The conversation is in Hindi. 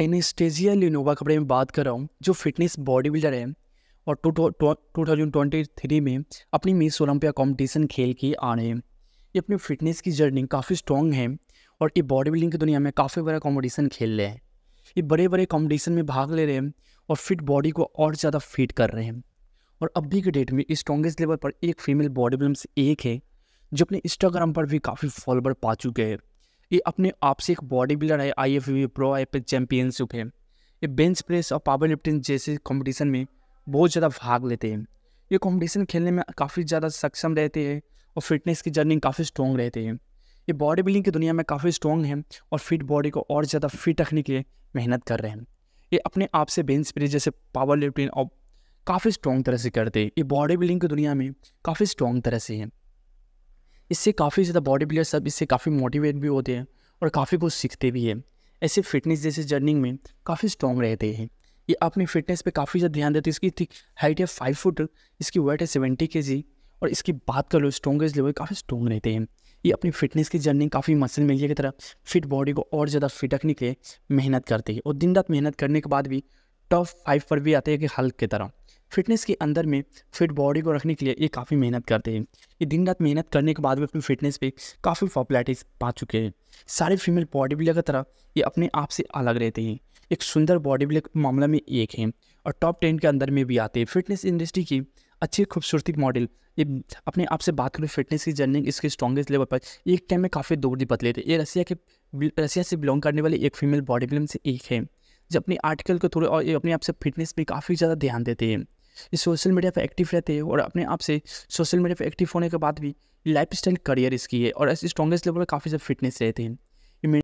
एनेस्टेजिया लिनोवा कपड़े में बात कर रहा हूँ जो फिटनेस बॉडी बिल्डर है और two two thousand twenty three में अपनी मिस ओलंपिया कॉम्पिटिशन खेल के आ रहे हैं ये अपनी फिटनेस की जर्नी काफ़ी स्ट्रॉन्ग है और ये बॉडी बिल्डिंग की दुनिया में काफ़ी बड़ा कॉम्पिटिशन खेल रहे हैं ये बड़े बड़े कॉम्पिटिशन में भाग ले रहे हैं और फिट बॉडी को और ज़्यादा फिट कर रहे हैं और अभी के डेट में स्ट्रॉन्गेस्ट लेवल पर एक फीमेल बॉडी बिल्डर से एक है जो अपने इंस्टाग्राम पर भी काफ़ी फॉलोअर पा चुके हैं ये अपने आप से एक बॉडी बिल्डर है I F V pro I championship है ये बेंच प्रेस और पावर लिफ्टिंग जैसे कॉम्पिटिशन में बहुत ज़्यादा भाग लेते हैं ये कॉम्पिटिशन खेलने में काफ़ी ज़्यादा सक्षम रहते हैं और फिटनेस की जर्नी काफ़ी स्ट्रॉन्ग रहते हैं ये बॉडी बिल्डिंग की दुनिया में काफ़ी स्ट्रॉन्ग है और फिट बॉडी को और ज़्यादा फिट रखने के लिए मेहनत कर रहे हैं ये अपने आप से बेंच प्रेस जैसे पावर लिफ्टिंग और काफ़ी स्ट्रॉन्ग तरह से करते हैं ये बॉडी बिल्डिंग की दुनिया में काफ़ी स्ट्रॉन्ग तरह से हैं इससे काफ़ी ज़्यादा बॉडी बिल्डर सब इससे काफ़ी मोटिवेट भी होते हैं और काफ़ी कुछ सीखते भी हैं ऐसे फिटनेस जैसे जर्निंग में काफ़ी स्ट्रॉन्ग रहते हैं ये अपनी फिटनेस पे काफ़ी ज़्यादा ध्यान देते हैं इसकी हाइट है फाइव फुट इसकी वेट है सेवेंटी के जी और इसकी बात कर लो स्ट्रॉगेस्ट लेवल काफ़ी स्ट्रॉन्ग रहते हैं ये अपनी फिटनेस की जर्निंग काफ़ी मसल मिलिए की तरह फिट बॉडी को और ज़्यादा फिट रखने के लिए मेहनत करते हैं और दिन रात मेहनत करने के बाद भी टॉप फाइव पर भी आते हैं कि हल्क की तरह फिटनेस के अंदर में फिट बॉडी को रखने के लिए ये काफ़ी मेहनत करते हैं ये दिन रात मेहनत करने के बाद भी अपनी फिटनेस पे काफ़ी पॉपुलरिटीज पा चुके हैं सारे फीमेल बॉडी बिल्डर की तरह ये अपने आप से अलग रहते हैं एक सुंदर बॉडी बिल्डर मामला में एक है और टॉप टेन के अंदर में भी आते हैं फिटनेस इंडस्ट्री की अच्छी खूबसूरती मॉडल ये अपने आप से बात करें फिटनेस की जर्नी इसके स्ट्रॉगेस्ट लेवल पर एक टाइम में काफ़ी दूर दी बदले थे ये रसिया के रसिया से बिलोंग करने वाले एक फीमेल बॉडी बिल्डर से एक है जो अपने आर्टिकल को थोड़े और ये अपने आप से फिटनेस पर काफ़ी ज़्यादा ध्यान देते हैं ये सोशल मीडिया पर एक्टिव रहते हैं और अपने आप से सोशल मीडिया पर एक्टिव होने के बाद भी लाइफ स्टाइल करियर इसकी है और ऐसे स्ट्रॉगेस्ट लेवल पर काफ़ी सब फिटनेस रहते हैं